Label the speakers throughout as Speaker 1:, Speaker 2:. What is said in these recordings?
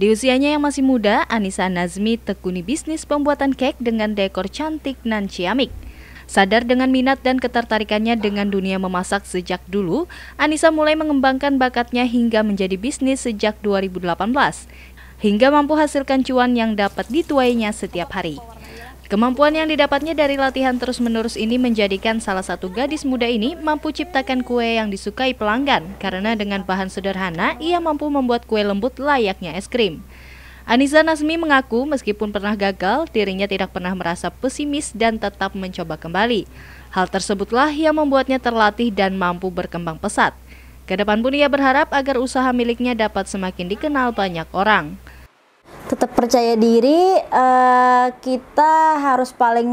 Speaker 1: Di usianya yang masih muda, Anissa Nazmi tekuni bisnis pembuatan cake dengan dekor cantik nan ciamik. Sadar dengan minat dan ketertarikannya dengan dunia memasak sejak dulu, Anissa mulai mengembangkan bakatnya hingga menjadi bisnis sejak 2018, hingga mampu hasilkan cuan yang dapat dituainya setiap hari. Kemampuan yang didapatnya dari latihan terus-menerus ini menjadikan salah satu gadis muda ini mampu ciptakan kue yang disukai pelanggan karena dengan bahan sederhana ia mampu membuat kue lembut layaknya es krim. Aniza Nasmi mengaku meskipun pernah gagal, dirinya tidak pernah merasa pesimis dan tetap mencoba kembali. Hal tersebutlah yang membuatnya terlatih dan mampu berkembang pesat. Kedepan pun ia berharap agar usaha miliknya dapat semakin dikenal banyak orang
Speaker 2: tetap percaya diri uh, kita harus paling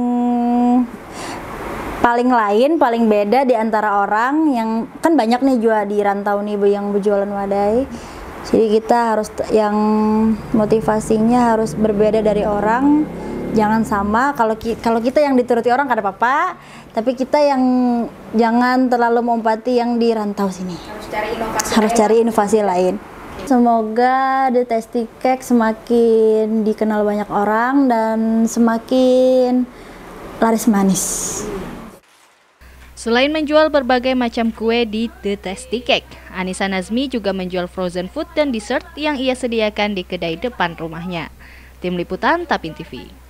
Speaker 2: paling lain paling beda di antara orang yang kan banyak nih jual di rantau nih bu yang berjualan wadai jadi kita harus yang motivasinya harus berbeda dari orang jangan sama kalau ki kalau kita yang dituruti orang kada apa-apa tapi kita yang jangan terlalu mengumpati yang di rantau sini harus cari inovasi harus lain. cari inovasi lain. Semoga The Tasty Cake semakin dikenal banyak orang dan semakin laris manis.
Speaker 1: Selain menjual berbagai macam kue di The Tasty Cake, Anissa Nazmi juga menjual frozen food dan dessert yang ia sediakan di kedai depan rumahnya. Tim Liputan Tapin TV